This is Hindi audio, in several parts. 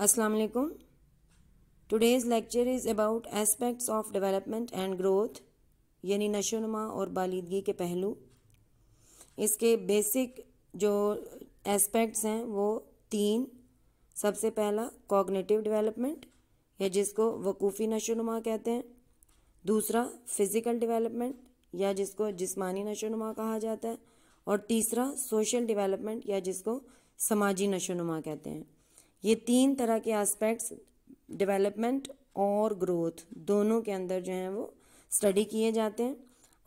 वालेकुम today's lecture is about aspects of development and growth यानी नशोनुमा और बालिदगी के पहलू इसके बेसिक जो एस्पेक्ट्स हैं वो तीन सबसे पहला कॉग्निटिव डेवलपमेंट या जिसको वकूफ़ी नशोनुमा कहते हैं दूसरा फिज़िकल डेवलपमेंट या जिसको जिस्मानी नशोनुमा कहा जाता है और तीसरा सोशल डेवलपमेंट या जिसको समाजी नशोनुमा कहते हैं ये तीन तरह के एस्पेक्ट्स डेवलपमेंट और ग्रोथ दोनों के अंदर जो हैं वो स्टडी किए जाते हैं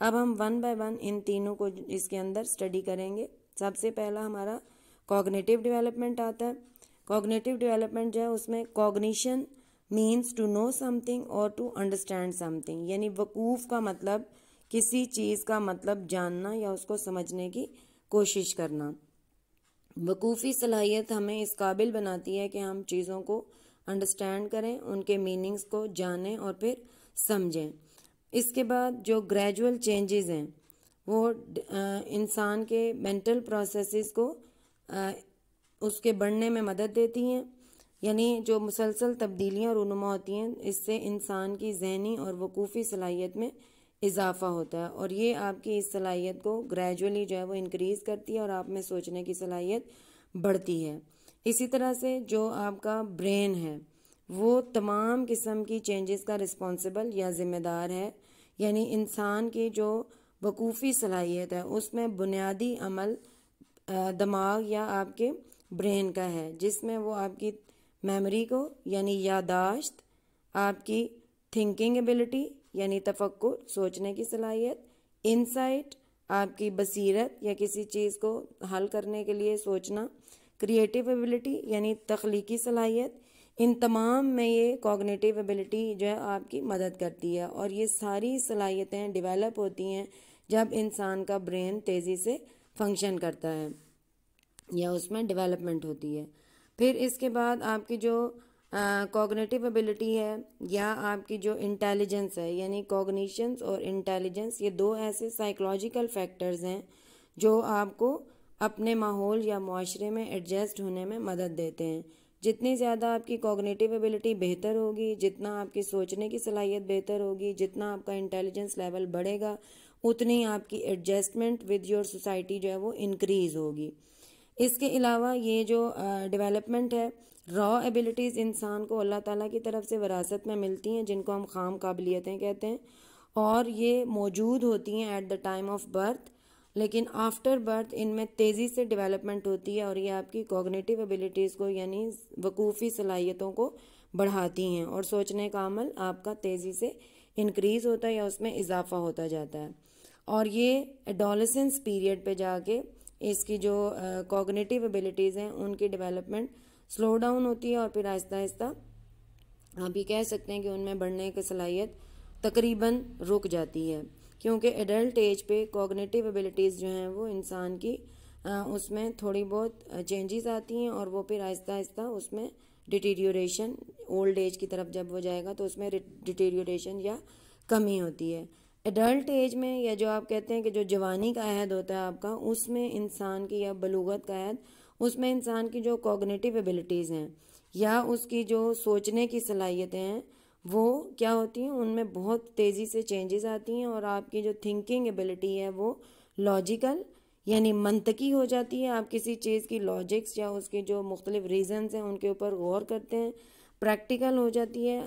अब हम वन बाय वन इन तीनों को इसके अंदर स्टडी करेंगे सबसे पहला हमारा कॉग्नेटिव डेवलपमेंट आता है कॉग्नेटिव डेवलपमेंट जो है उसमें cognition means to know something और टू अंडरस्टैंड समथिंग यानी वकूफ़ का मतलब किसी चीज़ का मतलब जानना या उसको समझने की कोशिश करना वकूफ़ी सलाहियत हमें इस काबिल बनाती है कि हम चीज़ों को अंडरस्टैंड करें उनके मीनिंग्स को जानें और फिर समझें इसके बाद जो ग्रेजुअल चेंजेस हैं वो इंसान के मेंटल प्रोसेसेस को उसके बढ़ने में मदद देती हैं यानी जो मुसलसल तब्दीलियाँ रूनुमा होती हैं इससे इंसान की जहनी और वकूफ़ी सलाहियत में इजाफा होता है और ये आपकी इस सलाहियत को ग्रेजुअली जो है वो इनक्रीज़ करती है और आप में सोचने की सलाहियत बढ़ती है इसी तरह से जो आपका ब्रेन है वो तमाम किस्म की चेंजेस का रिस्पॉन्सिबल या ज़िम्मेदार है यानी इंसान की जो बकूफ़ी सलाहियत है उसमें बुनियादी अमल दिमाग या आपके ब्रेन का है जिसमें वो आपकी मेमोरी को यानी यादाश्त आपकी थिंकिंग एबिलिटी यानी तफक् सोचने की सलाहियत इनसाइट आपकी बसीरत या किसी चीज़ को हल करने के लिए सोचना क्रिएटिव एबिलिटी यानी तख्लीकी सलाहियत इन तमाम में ये कॉग्निटिव एबिलिटी जो है आपकी मदद करती है और ये सारी सलाहियतें डेवलप होती हैं जब इंसान का ब्रेन तेज़ी से फंक्शन करता है या उसमें डेवलपमेंट होती है फिर इसके बाद आपकी जो कॉग्नेटिव एबिलिटी है या आपकी जो इंटेलिजेंस है यानी कॉग्निशंस और इंटेलिजेंस ये दो ऐसे साइकोलॉजिकल फैक्टर्स हैं जो आपको अपने माहौल या माशरे में एडजस्ट होने में मदद देते हैं जितनी ज़्यादा आपकी कॉग्नेटिव एबिलिटी बेहतर होगी जितना आपकी सोचने की सलाहियत बेहतर होगी जितना आपका इंटेलिजेंस लेवल बढ़ेगा उतनी आपकी एडजस्टमेंट विद योर सोसाइटी जो है वो इनक्रीज़ होगी इसके अलावा ये जो डेवलपमेंट है रॉ एबिलिटीज़ इंसान को अल्लाह ताला की तरफ से वरासत में मिलती हैं जिनको हम खाम काबिलियतें कहते हैं और ये मौजूद होती हैं at the time of birth लेकिन आफ्टर बर्थ इनमें तेज़ी से डेवलपमेंट होती है और ये आपकी कॉग्निटिव एबिलिटीज़ को यानी वकूफ़ी सलाहियतों को बढ़ाती हैं और सोचने का अमल आपका तेज़ी से इनक्रीज़ होता है या उसमें इजाफा होता जाता है और ये एडोलसेंस पीरियड पे जाके इसकी जो कॉग्निटिव एबिलिटीज़ हैं उनकी डेवलपमेंट स्लो डाउन होती है और फिर आहिस्ता आहिस्ता आप ये कह सकते हैं कि उनमें बढ़ने की सलाहियत तकरीबन रुक जाती है क्योंकि एडल्ट एज पे कॉग्नेटिव एबिलिटीज़ जो हैं वो इंसान की आ, उसमें थोड़ी बहुत चेंजेस आती हैं और वो फिर आहिस्ता आहिस्ता उसमें डिटीरियोरेशन ओल्ड एज की तरफ जब वो जाएगा तो उसमें डिटीरियोरेशन या कमी होती है एडल्ट एज में या जो आप कहते हैं कि जो जवानी का अहद होता है आपका उसमें इंसान की या बलूगत का अहद उसमें इंसान की जो कॉग्नेटिव एबिलिटीज़ हैं या उसकी जो सोचने की सलाहियतें हैं वो क्या होती हैं उनमें बहुत तेज़ी से चेंजेस आती हैं और आपकी जो थिंकिंग एबिलिटी है वो लॉजिकल यानी मनतकी हो जाती है आप किसी चीज़ की लॉजिक्स या उसके जो मुख्तलिफ रीजन्स हैं उनके ऊपर गौर करते हैं प्रैक्टिकल हो जाती है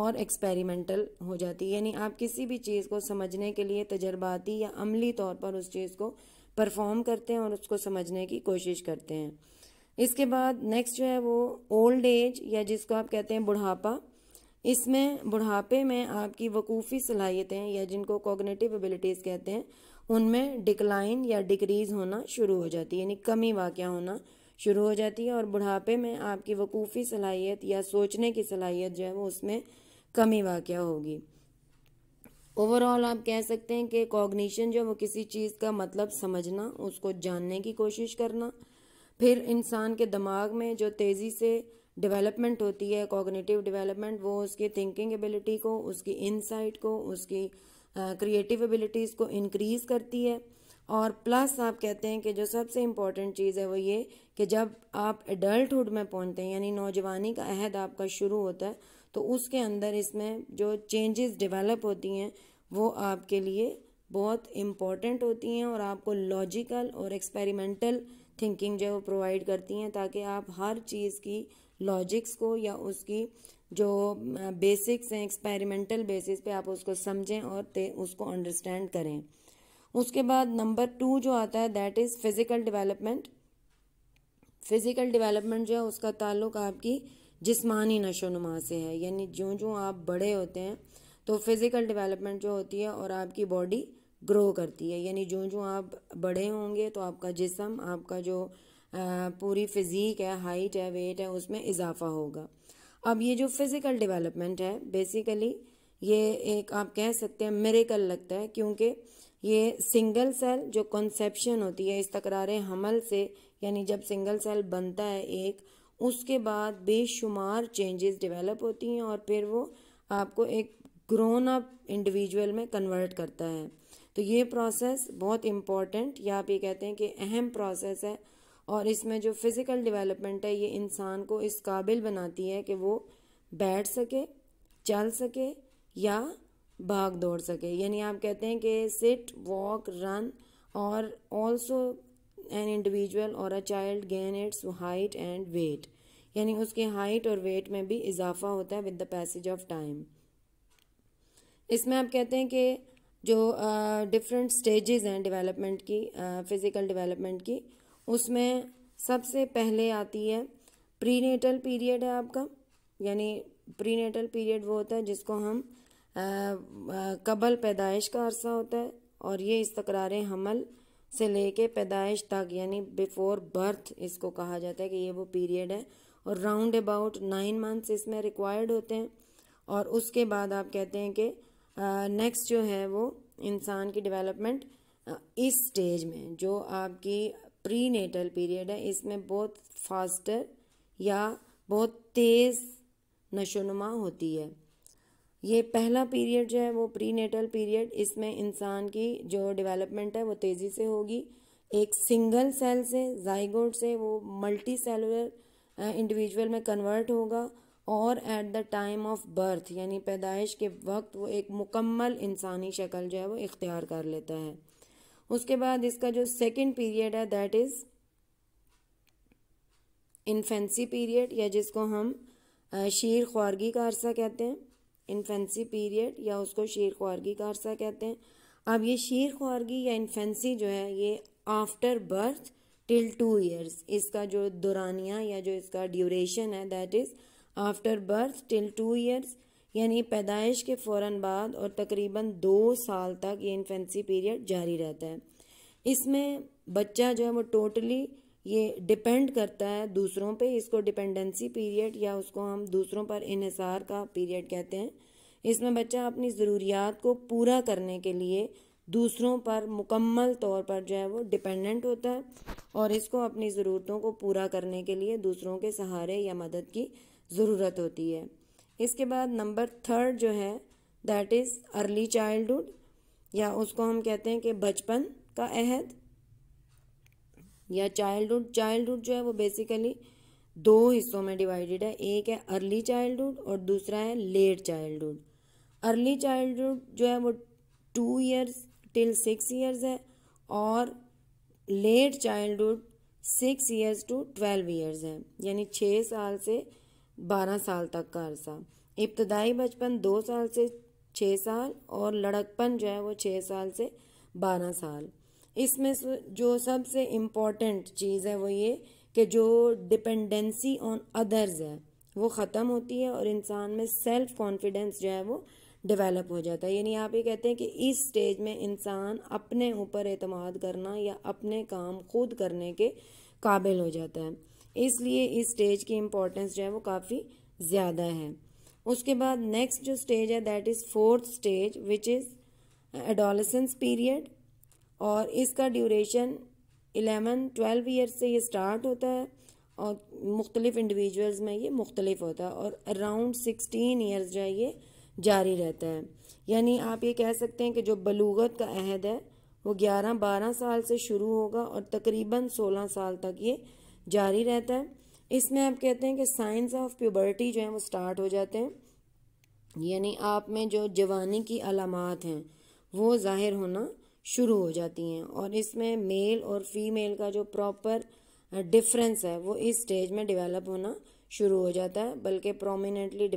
और एक्सपेरिमेंटल हो जाती है यानी आप किसी भी चीज़ को समझने के लिए तजर्बाती या अमली तौर पर उस चीज़ को परफॉर्म करते हैं और उसको समझने की कोशिश करते हैं इसके बाद नेक्स्ट जो है वो ओल्ड एज या जिसको आप कहते हैं बुढ़ापा इसमें बुढ़ापे में आपकी वकूफ़ी सलाहियतें या जिनको कोगनेटिव एबिलिटीज़ कहते हैं उनमें डिक्लाइन या डिक्रीज़ होना शुरू हो जाती है यानी कमी वाक़ होना शुरू हो जाती है और बुढ़ापे में आपकी वकूफ़ी सलाहियत या सोचने की सलाहियत जो है वो उसमें कमी वाक़ होगी ओवरऑल आप कह सकते हैं कि कॉग्निशन जो वो किसी चीज़ का मतलब समझना उसको जानने की कोशिश करना फिर इंसान के दिमाग में जो तेज़ी से डेवलपमेंट होती है कॉग्निटिव डेवलपमेंट वो उसकी थिंकिंग एबिलिटी को उसकी इनसाइट को उसकी क्रिएटिव एबिलिटीज़ को इनक्रीज़ करती है और प्लस आप कहते हैं कि जो सबसे इम्पॉर्टेंट चीज़ है वो ये कि जब आप एडल्टहुड में पहुंचते हैं यानी नौजवानी का अहद आपका शुरू होता है तो उसके अंदर इसमें जो चेंजेस डेवलप होती हैं वो आपके लिए बहुत इम्पॉर्टेंट होती हैं और आपको लॉजिकल और एक्सपेरिमेंटल थिंकिंग जो है वो प्रोवाइड करती हैं ताकि आप हर चीज़ की लॉजिक्स को या उसकी जो बेसिक्स हैं एक्सपेरिमेंटल बेसिस पे आप उसको समझें और उसको अंडरस्टैंड करें उसके बाद नंबर टू जो आता है that is physical development physical development जो है उसका ताल्लुक आपकी जिस्मानी नशो नुमा से है यानी जो जो आप बड़े होते हैं तो फिज़िकल डेवलपमेंट जो होती है और आपकी बॉडी ग्रो करती है यानी जो जो आप बड़े होंगे तो आपका जिसम आपका जो आ, पूरी फिज़ीक है हाइट है वेट है उसमें इजाफा होगा अब ये जो फिज़िकल डेवलपमेंट है बेसिकली ये एक आप कह सकते हैं मेरेकल लगता है क्योंकि ये सिंगल सेल जो कंसेप्शन होती है इस तकरार हमल से यानी जब सिंगल सेल बनता है एक उसके बाद बेशुमार चेंजेस डेवलप होती हैं और फिर वो आपको एक ग्रोन अप इंडिविजुअल में कन्वर्ट करता है तो ये प्रोसेस बहुत इम्पॉर्टेंट या आप ये कहते हैं कि अहम प्रोसेस है और इसमें जो फिज़िकल डेवलपमेंट है ये इंसान को इस काबिल बनाती है कि वो बैठ सके चल सके या भाग दौड़ सके यानी आप कहते हैं कि सिट वॉक रन और ऑल्सो एन इंडिविजुअल और a child gain its height and weight यानी उसकी हाइट और वेट में भी इजाफा होता है with the passage of time इसमें आप कहते हैं कि जो डिफरेंट स्टेजेस हैं डेवलपमेंट की फिज़िकल uh, डेवलपमेंट की उसमें सबसे पहले आती है प्रीनेटल पीरियड है आपका यानी प्रीनेटल पीरियड वो होता है जिसको हम कबल पैदाइश का अरसा होता है और ये इस्तकरार हमल से लेके पैदाइश तक यानी बिफोर बर्थ इसको कहा जाता है कि ये वो पीरियड है और राउंड अबाउट नाइन मंथ्स इसमें रिक्वायर्ड होते हैं और उसके बाद आप कहते हैं कि नेक्स्ट जो है वो इंसान की डेवलपमेंट इस स्टेज में जो आपकी प्री नेटल पीरियड है इसमें बहुत फास्टर या बहुत तेज़ नशोनुमा होती है ये पहला पीरियड जो है वो प्री नेटल पीरियड इसमें इंसान की जो डेवलपमेंट है वो तेज़ी से होगी एक सिंगल सेल से जाइगोड से वो मल्टी सेलुलर इंडिविजुअल में कन्वर्ट होगा और at the time of birth यानी पैदाइश के वक्त वो एक मुकम्मल इंसानी शक्ल जो है वो इख्तियार कर लेता है उसके बाद इसका जो सेकेंड पीरियड है दैट इज़ इन्फेंसी पीरियड या जिसको हम शीर ख्वारगी का अरसा कहते हैं इन्फेंसी पीरियड या उसको शेर ख्वारगी का अरसा कहते हैं अब ये शेर ख्वारगी या इन्फेंसी जो है ये after birth till two years इसका जो दुरानिया या जो इसका ड्यूरेशन है that is after birth till two years यानी पैदाइश के फ़ौर बाद और तकरीबन दो साल तक ये इन्फेंसी पीरियड जारी रहता है इसमें बच्चा जो है वो टोटली totally ये डिपेंड करता है दूसरों पे इसको डिपेंडेंसी पीरियड या उसको हम दूसरों पर इसार का पीरियड कहते हैं इसमें बच्चा अपनी ज़रूरियात को पूरा करने के लिए दूसरों पर मुकम्मल तौर पर जो है वो डिपेंडेंट होता है और इसको अपनी ज़रूरतों को पूरा करने के लिए दूसरों के सहारे या मदद की ज़रूरत होती है इसके बाद नंबर थर्ड जो है दैट इज़ अर्ली चाइल्डहुड या उसको हम कहते हैं कि बचपन का अहद या चाइल्डहुड चाइल्डहुड जो है वो बेसिकली दो हिस्सों में डिवाइडेड है एक है अर्ली चाइल्डहुड और दूसरा है लेट चाइल्डहुड अर्ली चाइल्डहुड जो है वो two years till six years है और late childhood six years to twelve years है यानी छः साल से बारह साल तक का अरसा इब्तदाई बचपन दो साल से छः साल और लड़कपन जो है वो छः साल से बारह साल इसमें जो सबसे इम्पॉर्टेंट चीज़ है वो ये कि जो डिपेंडेंसी ऑन अदर्स है वो ख़त्म होती है और इंसान में सेल्फ कॉन्फिडेंस जो है वो डेवलप हो जाता है यानी आप ये कहते हैं कि इस स्टेज में इंसान अपने ऊपर अतमाद करना या अपने काम खुद करने के काबिल हो जाता है इसलिए इस स्टेज की इम्पोर्टेंस जो है वो काफ़ी ज़्यादा है उसके बाद नेक्स्ट जो स्टेज है that is fourth stage which is adolescence period और इसका ड्यूरेशन एलेवन ट्वेल्व ईयर्स से ये स्टार्ट होता है और मुख्तलिफ इंडिविजुअल्स में ये मुख्तलिफ होता है और अराउंड सिक्सटीन ईयर्स जो है ये जारी रहता है यानी आप ये कह सकते हैं कि जो बलूगत का अहद है वो ग्यारह बारह साल से शुरू होगा और तकरीबन सोलह साल तक ये जारी रहता है इसमें आप कहते हैं कि साइंस ऑफ प्यूबर्टी जो है वो स्टार्ट हो जाते हैं यानी आप में जो जवानी की अलामत हैं वो ज़ाहिर होना शुरू हो जाती हैं और इसमें मेल और फीमेल का जो प्रॉपर डिफरेंस है वो इस स्टेज में डेवलप होना शुरू हो जाता है बल्कि प्रोमिनेंटली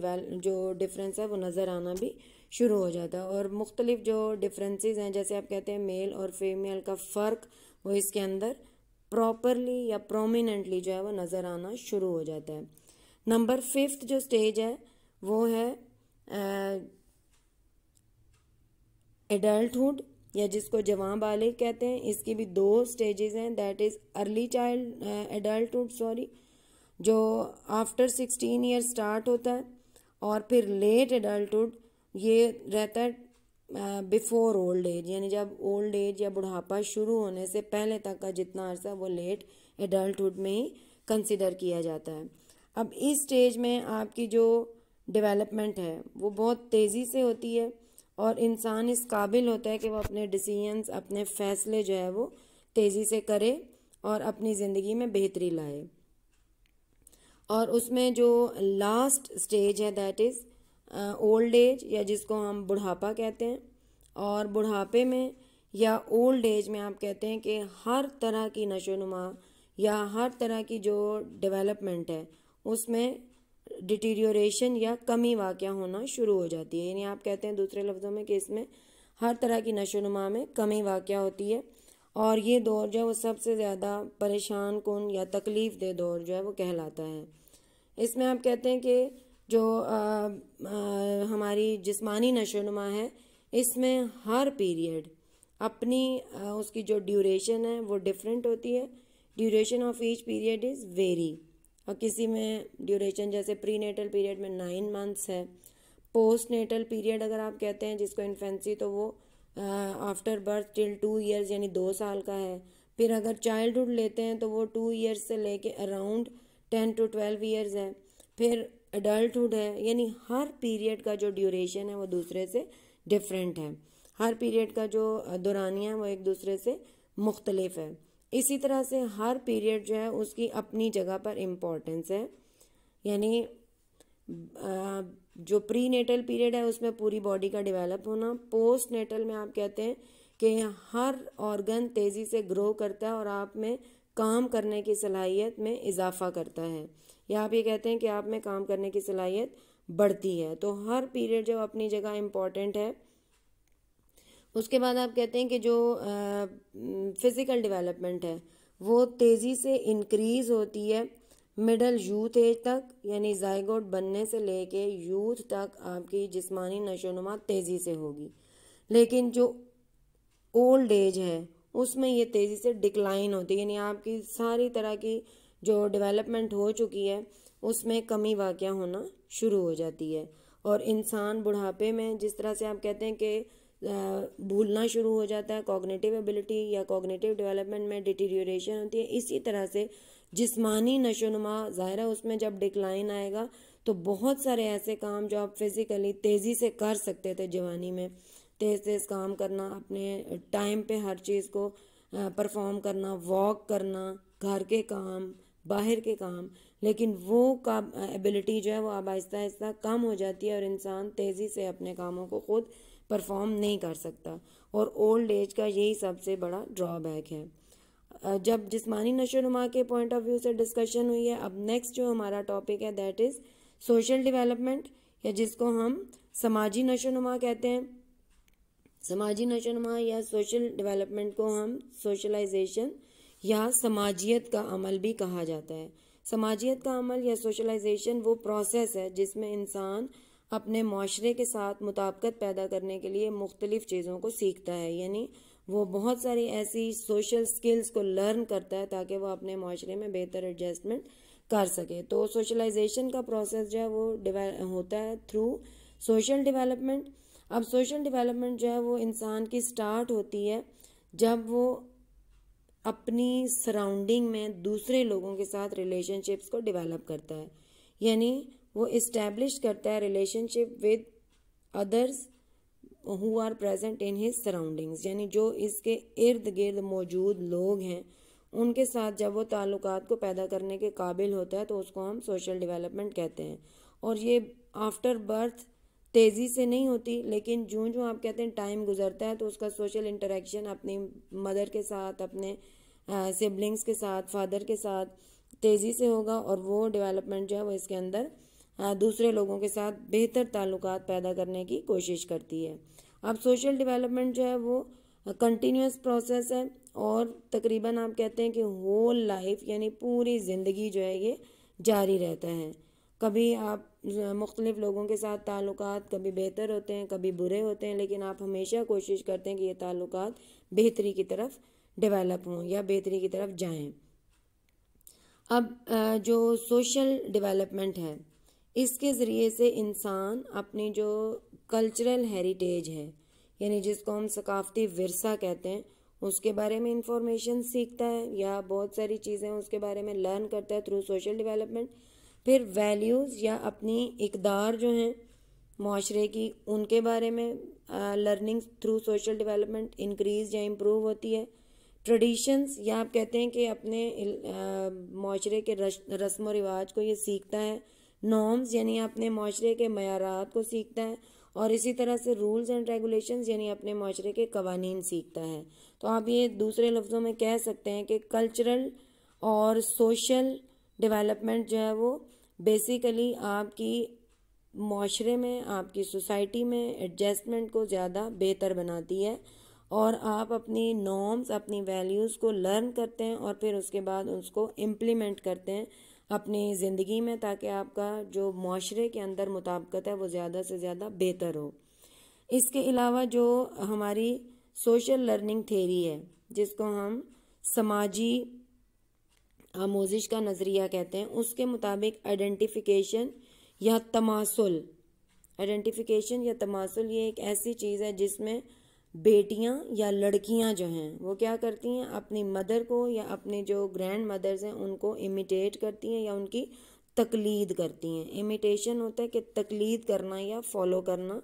जो डिफरेंस है वो नज़र आना भी शुरू हो जाता है और मुख्तलिफ जो डिफरेंसेस हैं जैसे आप कहते हैं मेल और फीमेल का फ़र्क वो इसके अंदर प्रॉपरली या प्रोमिनेंटली जो है वो नज़र आना शुरू हो जाता है नंबर फिफ्थ जो स्टेज है वो है एडल्टहुड या जिसको जवां बालिग कहते हैं इसकी भी दो स्टेजेस हैं that is early child adulthood sorry जो आफ्टर सिक्सटीन ईयर स्टार्ट होता है और फिर लेट एडल्टुड ये रहता है बिफोर ओल्ड एज यानी जब ओल्ड एज या बुढ़ापा शुरू होने से पहले तक का जितना अर्सा वो लेट एडल्टुड में ही कंसिडर किया जाता है अब इस स्टेज में आपकी जो डेवलपमेंट है वो बहुत तेज़ी से होती है और इंसान इस काबिल होता है कि वो अपने डिसीजंस अपने फ़ैसले जो है वो तेज़ी से करे और अपनी ज़िंदगी में बेहतरी लाए और उसमें जो लास्ट स्टेज है दैट इज़ ओल्ड एज या जिसको हम बुढ़ापा कहते हैं और बुढ़ापे में या ओल्ड एज में आप कहते हैं कि हर तरह की नशोनुमा या हर तरह की जो डेवलपमेंट है उसमें डिटीरियोरेशन या कमी वाक़ होना शुरू हो जाती है यानी आप कहते हैं दूसरे लफ्ज़ों में कि इसमें हर तरह की नशोनुमा में कमी वाक़ होती है और ये दौर जो है वो सबसे ज़्यादा परेशान कन या तकलीफ़ दे दौर जो है वो कहलाता है इसमें आप कहते हैं कि जो आ, आ, हमारी जिस्मानी नशोनुमा है इसमें हर पीरियड अपनी आ, उसकी जो ड्यूरेशन है वो डिफरेंट होती है duration of each period is very और किसी में ड्यूरेशन जैसे प्री नेटल पीरियड में नाइन मंथ्स है पोस्ट नेटल पीरियड अगर आप कहते हैं जिसको इन्फेंसी तो वो after birth till two years यानी दो साल का है फिर अगर चाइल्डहुड लेते हैं तो वो टू ईयर्स से लेके around ten to twelve years है फिर एडल्टहुड है यानी हर पीरियड का जो ड्यूरेशन है वो दूसरे से डिफरेंट है हर पीरियड का जो दौरानिया है वो एक दूसरे से मुख्तलिफ है इसी तरह से हर पीरियड जो है उसकी अपनी जगह पर इम्पोर्टेंस है यानी जो प्री नेटल पीरियड है उसमें पूरी बॉडी का डेवलप होना पोस्ट नेटल में आप कहते हैं कि हर ऑर्गन तेज़ी से ग्रो करता है और आप में काम करने की सलाहियत में इजाफा करता है या आप ये कहते हैं कि आप में काम करने की सलाहियत बढ़ती है तो हर पीरियड जो अपनी जगह इम्पॉर्टेंट है उसके बाद आप कहते हैं कि जो फिज़िकल डेवलपमेंट है वो तेज़ी से इनक्रीज़ होती है मिडल यूथ एज तक यानी जायगोट बनने से लेके यूथ तक आपकी जिस्मानी नशोनुमा तेज़ी से होगी लेकिन जो ओल्ड एज है उसमें ये तेज़ी से डिक्लाइन होती है यानी आपकी सारी तरह की जो डेवलपमेंट हो चुकी है उसमें कमी वाक़ होना शुरू हो जाती है और इंसान बुढ़ापे में जिस तरह से आप कहते हैं कि भूलना शुरू हो जाता है कॉग्नेटिव एबिलिटी या कॉग्नेटिव डेवलपमेंट में डिटीरियोरेशन होती है इसी तरह से जिसमानी नशोनुमा ज़ाहिर है उसमें जब डिक्लाइन आएगा तो बहुत सारे ऐसे काम जो आप फिज़िकली तेज़ी से कर सकते थे जवानी में तेज़ तेज़ काम करना अपने टाइम पे हर चीज़ को परफॉर्म करना वॉक करना घर के काम बाहर के काम लेकिन वो का एबिलिटी जो है वो अब आहिस्ता आहिस्ता कम हो जाती है और इंसान तेज़ी से अपने कामों को खुद परफॉर्म नहीं कर सकता और ओल्ड एज का यही सबसे बड़ा ड्रॉबैक है जब जिसमानी नशोनुमा के पॉइंट ऑफ व्यू से डिस्कशन हुई है अब नेक्स्ट जो हमारा टॉपिक है दैट इज़ सोशल डेवलपमेंट या जिसको हम समाजी नशोनुमा कहते हैं समाजी नशोनुमा या सोशल डेवलपमेंट को हम सोशलाइजेशन या समाजियत का अमल भी कहा जाता है समाजियत का अमल या सोशलाइजेशन वो प्रोसेस है जिसमें इंसान अपने माशरे के साथ मुताबकत पैदा करने के लिए मुख्तलिफ़ चीज़ों को सीखता है यानी वो बहुत सारी ऐसी सोशल स्किल्स को लर्न करता है ताकि वह अपने माशरे में बेहतर एडजस्टमेंट कर सके तो सोशलाइजेशन का प्रोसेस जो है वो होता है थ्रू सोशल डिवेलपमेंट अब सोशल डिवेलपमेंट जो है वो इंसान की स्टार्ट होती है जब वो अपनी सराउंडिंग में दूसरे लोगों के साथ रिलेशनशिप्स को डिवेलप करता है यानी वो इस्टेब्लिश करता है relationship with others who are present in his surroundings यानी जो इसके इर्द गिर्द मौजूद लोग हैं उनके साथ जब वो ताल्लुक को पैदा करने के काबिल होता है तो उसको हम सोशल डेवलपमेंट कहते हैं और ये आफ्टर बर्थ तेज़ी से नहीं होती लेकिन जो जो आप कहते हैं टाइम गुजरता है तो उसका सोशल इंटरेक्शन अपनी मदर के साथ अपने सिबलिंग्स के साथ फादर के साथ तेज़ी से होगा और वो डेवलपमेंट जो है वो इसके अंदर दूसरे लोगों के साथ बेहतर ताल्लुक पैदा करने की कोशिश करती है अब सोशल डेवलपमेंट जो है वो कंटिन्यूस प्रोसेस है और तकरीबन आप कहते हैं कि होल लाइफ यानी पूरी ज़िंदगी जो है ये जारी रहता है कभी आप मुख्तलिफ लोगों के साथ ताल्लुक कभी बेहतर होते हैं कभी बुरे होते हैं लेकिन आप हमेशा कोशिश करते हैं कि ये ताल्लुक बेहतरी की तरफ डेवलप हों या बेहतरी की तरफ जाएं अब जो सोशल डेवलपमेंट है इसके ज़रिए से इंसान अपनी जो कल्चरल हेरिटेज है यानी जिसको हम सकाफ़ती वरसा कहते हैं उसके बारे में इंफॉर्मेशन सीखता है या बहुत सारी चीज़ें उसके बारे में लर्न करता है थ्रू सोशल डेवलपमेंट फिर वैल्यूज़ या अपनी इकदार जो हैं माशरे की उनके बारे में learning through social development increase या इम्प्रूव होती है ट्रेडिशंस या आप कहते हैं कि अपने माशरे के रस्म व रिवाज को ये सीखता है नॉर्म्स यानी अपने माशरे के मैारात को सीखता है और इसी तरह से रूल्स एंड रेगुलेशंस यानी अपने माशरे के कवानीन सीखता है तो आप ये दूसरे लफ्ज़ों में कह सकते हैं कि कल्चरल और सोशल डेवलपमेंट जो है वो बेसिकली आपकी माशरे में आपकी सोसाइटी में एडजस्टमेंट को ज़्यादा बेहतर बनाती है और आप अपनी नॉर्म्स अपनी वैल्यूज़ को लर्न करते हैं और फिर उसके बाद उसको इम्प्लीमेंट करते हैं अपनी ज़िंदगी में ताकि आपका जो माशरे के अंदर मुताबकत है वो ज़्यादा से ज़्यादा बेहतर हो इसके अलावा जो हमारी सोशल लर्निंग थेरी है जिसको हम समाजी आमोजिश का नज़रिया कहते हैं उसके मुताबिक आइडेंटिफिकेशन या तमासुल आइडेंटिफिकेशन या तमासुल ये एक ऐसी चीज़ है जिसमें बेटियां या लड़कियां जो हैं वो क्या करती हैं अपनी मदर को या अपने जो ग्रैंड मदर्स हैं उनको इमिटेट करती हैं या उनकी तकलीद करती हैं इमिटेशन होता है कि तकलीद करना या फॉलो करना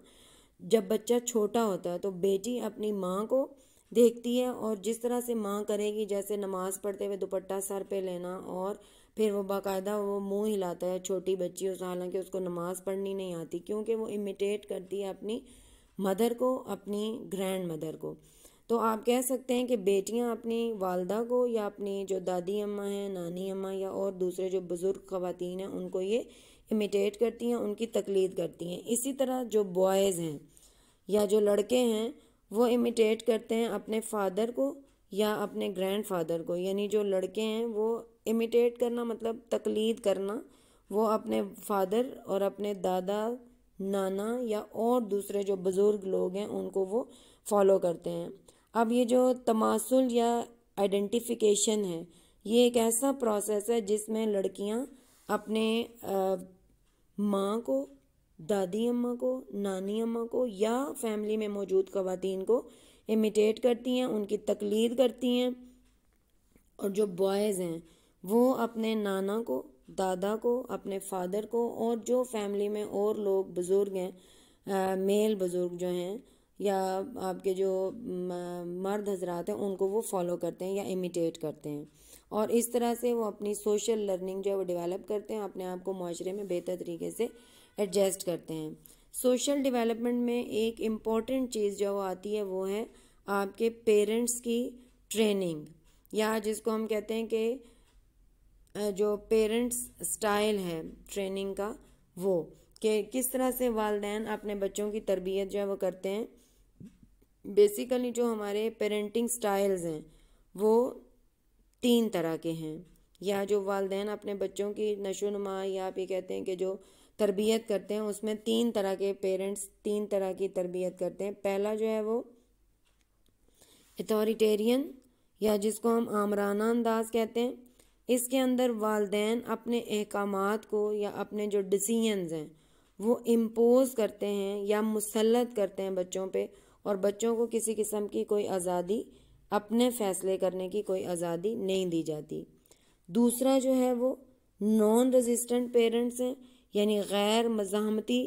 जब बच्चा छोटा होता है तो बेटी अपनी माँ को देखती है और जिस तरह से माँ करेगी जैसे नमाज़ पढ़ते हुए दुपट्टा सर पे लेना और फिर वो बाकायदा वो मुंह हिलाता है छोटी बच्ची उस हालांकि उसको नमाज़ पढ़नी नहीं आती क्योंकि वो इमिटेट करती है अपनी मदर को अपनी ग्रैंड मदर को तो आप कह सकते हैं कि बेटियां अपनी वालदा को या अपनी जो दादी अम्मा हैं नानी अम्मा या और दूसरे जो बुज़ुर्ग ख़वातीन हैं उनको ये इमिटेट करती हैं उनकी तकलीद करती हैं इसी तरह जो बॉयज़ हैं या जो लड़के हैं वो इमिटेट करते हैं अपने फादर को या अपने ग्रैंड फादर को यानी जो लड़के हैं वो इमिटेट करना मतलब तकलीद करना वो अपने फादर और अपने दादा नाना या और दूसरे जो बुज़ुर्ग लोग हैं उनको वो फॉलो करते हैं अब ये जो तमासुल या आइडेंटिफिकेशन है ये एक ऐसा प्रोसेस है जिसमें लड़कियां अपने माँ को दादी अम्मा को नानी अम्मा को या फैमिली में मौजूद खातन को इमिटेट करती हैं उनकी तकलीद करती हैं और जो बॉयज़ हैं वो अपने नाना को दादा को अपने फादर को और जो फैमिली में और लोग बुज़ुर्ग हैं मेल बुज़ुर्ग जो हैं या आपके जो मर्द हजरात हैं उनको वो फॉलो करते हैं या इमिटेट करते हैं और इस तरह से वो अपनी सोशल लर्निंग जो है वो डेवलप करते हैं अपने आप को माशरे में बेहतर तरीके से एडजस्ट करते हैं सोशल डेवलपमेंट में एक इम्पॉर्टेंट चीज़ जो वो आती है वो है आपके पेरेंट्स की ट्रेनिंग या जिसको हम कहते हैं कि जो पेरेंट्स स्टाइल है ट्रेनिंग का वो कि किस तरह से वालदेन अपने बच्चों की तरबियत जो है वो करते हैं बेसिकली जो हमारे पेरेंटिंग स्टाइल्स हैं वो तीन तरह के हैं या जो वालदेन अपने बच्चों की नशो नुमा या आप ये कहते हैं कि जो तरबियत करते हैं उसमें तीन तरह के पेरेंट्स तीन तरह की तरबियत करते हैं पहला जो है वो अथॉरिटेरियन या जिसको हम आमराना अंदाज कहते हैं इसके अंदर वालदेन अपने अहकाम को या अपने जो डिसीजनस हैं वो इम्पोज़ करते हैं या मुसलत करते हैं बच्चों पे और बच्चों को किसी किस्म की कोई आज़ादी अपने फ़ैसले करने की कोई आज़ादी नहीं दी जाती दूसरा जो है वो नॉन रेजिस्टेंट पेरेंट्स हैं यानी गैर मजामती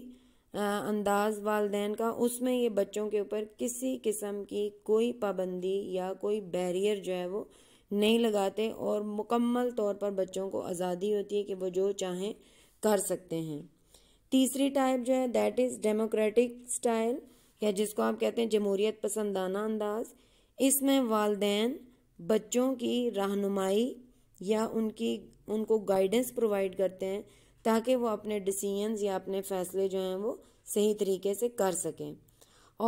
अंदाज वालदेन का उसमें ये बच्चों के ऊपर किसी किस्म की कोई पाबंदी या कोई बैरियर जो है वो नहीं लगाते और मुकम्मल तौर पर बच्चों को आज़ादी होती है कि वो जो चाहें कर सकते हैं तीसरी टाइप जो है दैट इज़ डेमोक्रेटिक स्टाइल या जिसको आप कहते हैं जमहूरियत पसंदाना अंदाज इसमें वालदेन बच्चों की रहनुमाई या उनकी उनको गाइडेंस प्रोवाइड करते हैं ताकि वो अपने डिसीजंस या अपने फ़ैसले जो हैं वो सही तरीके से कर सकें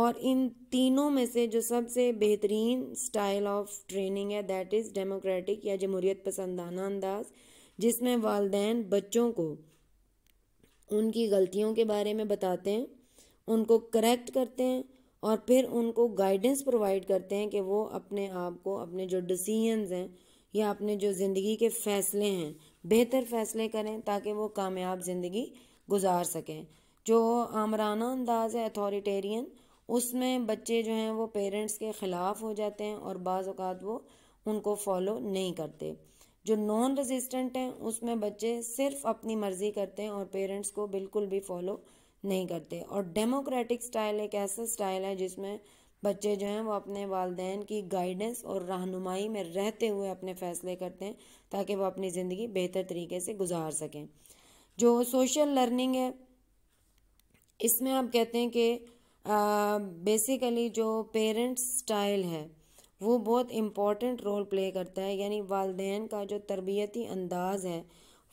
और इन तीनों में से जो सबसे बेहतरीन स्टाइल ऑफ ट्रेनिंग है दैट इज़ डेमोक्रेटिक या जमहूरीत पसंदाना अंदाज जिसमें वालदेन बच्चों को उनकी गलतियों के बारे में बताते हैं उनको करेक्ट करते हैं और फिर उनको गाइडेंस प्रोवाइड करते हैं कि वो अपने आप को अपने जो डिसीजंस हैं या अपने जो ज़िंदगी के फ़ैसले हैं बेहतर फ़ैसले करें ताकि वो कामयाब ज़िंदगी गुजार सकें जो आमराना अंदाज है अथॉरिटेरियन उसमें बच्चे जो हैं वो पेरेंट्स के ख़िलाफ़ हो जाते हैं और बाज़ात वो उनको फॉलो नहीं करते जो नॉन रेजिस्टेंट हैं उसमें बच्चे सिर्फ अपनी मर्ज़ी करते हैं और पेरेंट्स को बिल्कुल भी फॉलो नहीं करते और डेमोक्रेटिक स्टाइल एक ऐसा स्टाइल है जिसमें बच्चे जो हैं वो अपने वालदेन की गाइडेंस और रहनुमाई में रहते हुए अपने फ़ैसले करते हैं ताकि वो अपनी ज़िंदगी बेहतर तरीके से गुजार सकें जो सोशल लर्निंग है इसमें आप कहते हैं कि बेसिकली जो पेरेंट्स स्टाइल है वो बहुत इम्पॉर्टेंट रोल प्ले करता है यानी वालदेन का जो तरबियती अंदाज़ है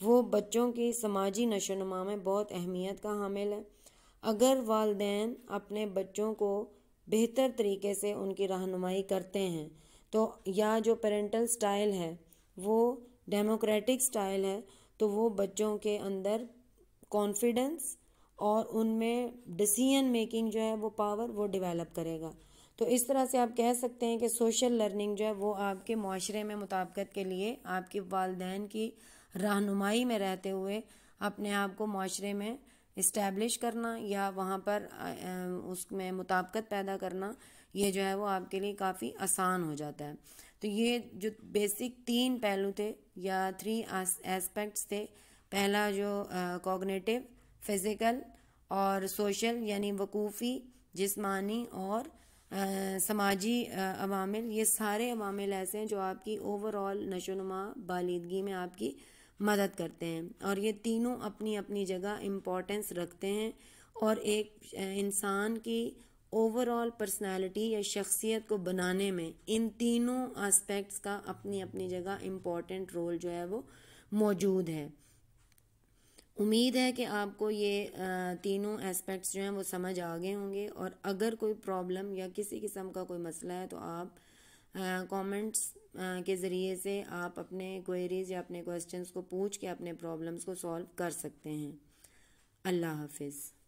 वो बच्चों की समाजी नशो में बहुत अहमियत का हामिल है अगर वालदेन अपने बच्चों को बेहतर तरीके से उनकी रहनुमाई करते हैं तो या जो पेरेंटल स्टाइल है वो डेमोक्रेटिक स्टाइल है तो वो बच्चों के अंदर कॉन्फिडेंस और उनमें डिसीजन मेकिंग जो है वो पावर वो डेवलप करेगा तो इस तरह से आप कह सकते हैं कि सोशल लर्निंग जो है वो आपके माशरे में मुताबकत के लिए आपके वालदेन की रहनुमाई में रहते हुए अपने आप को माशरे में इस्टेब्लिश करना या वहाँ पर उसमें मुताबकत पैदा करना ये जो है वो आपके लिए काफ़ी आसान हो जाता है तो ये जो बेसिक तीन पहलू थे या थ्री एस्पेक्ट्स थे पहला जो कॉग्नेटिव फिज़िकल और सोशल यानी वकूफ़ी जिसमानी और समाजी अवामिल ये सारे अवामिल ऐसे हैं जो आपकी ओवरऑल नशोनुमा बालीदगी में आपकी मदद करते हैं और ये तीनों अपनी अपनी जगह इम्पोर्टेंस रखते हैं और एक इंसान की ओवरऑल पर्सनालिटी या शख्सियत को बनाने में इन तीनों एस्पेक्ट्स का अपनी अपनी जगह इम्पोर्टेंट रोल जो है वो मौजूद है उम्मीद है कि आपको ये तीनों एस्पेक्ट्स जो हैं वो समझ आ गए होंगे और अगर कोई प्रॉब्लम या किसी किस्म का कोई मसला है तो आप कमेंट्स के ज़रिए से आप अपने क्वेरीज़ या अपने क्वेश्चंस को पूछ के अपने प्रॉब्लम्स को सॉल्व कर सकते हैं अल्लाह हाफिज़